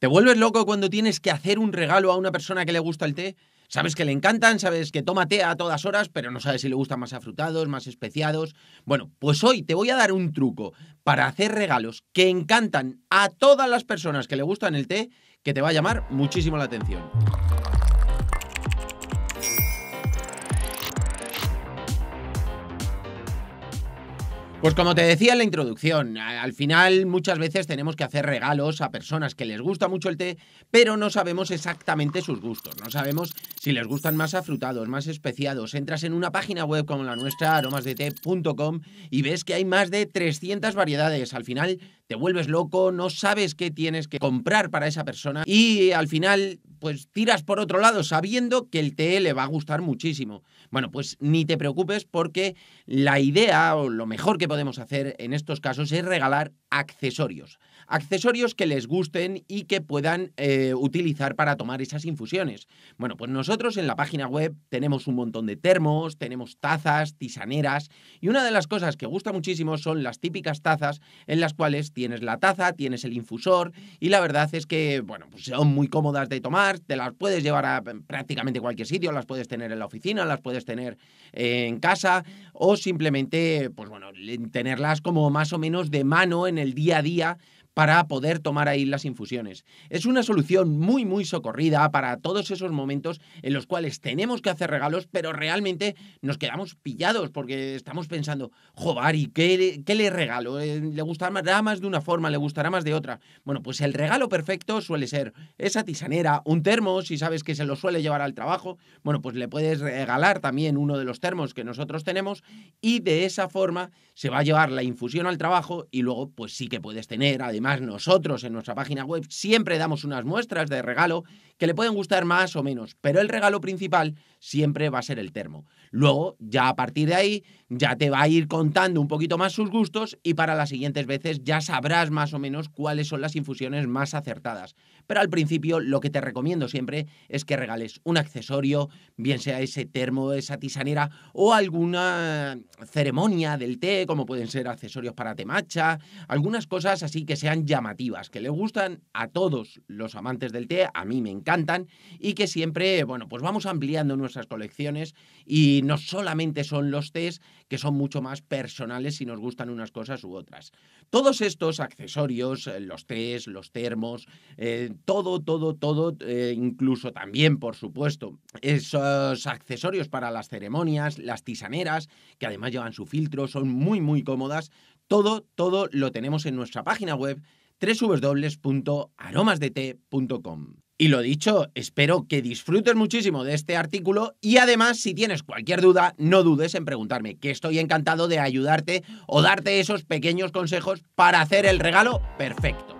¿Te vuelves loco cuando tienes que hacer un regalo a una persona que le gusta el té? Sabes que le encantan, sabes que toma té a todas horas, pero no sabes si le gustan más afrutados, más especiados. Bueno, pues hoy te voy a dar un truco para hacer regalos que encantan a todas las personas que le gustan el té que te va a llamar muchísimo la atención. Pues como te decía en la introducción, al final muchas veces tenemos que hacer regalos a personas que les gusta mucho el té, pero no sabemos exactamente sus gustos, no sabemos si les gustan más afrutados, más especiados, entras en una página web como la nuestra, aromasdete.com, y ves que hay más de 300 variedades. Al final te vuelves loco, no sabes qué tienes que comprar para esa persona y al final pues tiras por otro lado sabiendo que el té le va a gustar muchísimo. Bueno, pues ni te preocupes porque la idea o lo mejor que podemos hacer en estos casos es regalar accesorios. Accesorios que les gusten y que puedan eh, utilizar para tomar esas infusiones. Bueno, pues nosotros en la página web tenemos un montón de termos, tenemos tazas, tisaneras y una de las cosas que gusta muchísimo son las típicas tazas en las cuales tienes la taza, tienes el infusor y la verdad es que, bueno, pues son muy cómodas de tomar, te las puedes llevar a em, prácticamente cualquier sitio, las puedes tener en la oficina, las puedes tener eh, en casa o simplemente, pues bueno, tenerlas como más o menos de mano en el día a día para poder tomar ahí las infusiones. Es una solución muy, muy socorrida para todos esos momentos en los cuales tenemos que hacer regalos, pero realmente nos quedamos pillados porque estamos pensando, jovari, ¿y qué, qué le regalo? Eh, ¿Le gustará más de una forma? ¿Le gustará más de otra? Bueno, pues el regalo perfecto suele ser esa tisanera, un termo, si sabes que se lo suele llevar al trabajo, bueno, pues le puedes regalar también uno de los termos que nosotros tenemos y de esa forma se va a llevar la infusión al trabajo y luego pues sí que puedes tener además nosotros en nuestra página web siempre damos unas muestras de regalo que le pueden gustar más o menos, pero el regalo principal siempre va a ser el termo. Luego, ya a partir de ahí, ya te va a ir contando un poquito más sus gustos y para las siguientes veces ya sabrás más o menos cuáles son las infusiones más acertadas. Pero al principio lo que te recomiendo siempre es que regales un accesorio, bien sea ese termo, esa tisanera o alguna ceremonia del té, como pueden ser accesorios para temacha, algunas cosas así que sean llamativas, que le gustan a todos los amantes del té, a mí me encantan, y que siempre, bueno, pues vamos ampliando nuestras colecciones y no solamente son los tés, que son mucho más personales si nos gustan unas cosas u otras. Todos estos accesorios, eh, los tés, los termos, eh, todo, todo, todo, eh, incluso también, por supuesto, esos accesorios para las ceremonias, las tisaneras, que además llevan su filtro, son muy, muy cómodas, todo, todo lo tenemos en nuestra página web www.aromasdete.com Y lo dicho, espero que disfrutes muchísimo de este artículo y además si tienes cualquier duda, no dudes en preguntarme, que estoy encantado de ayudarte o darte esos pequeños consejos para hacer el regalo perfecto.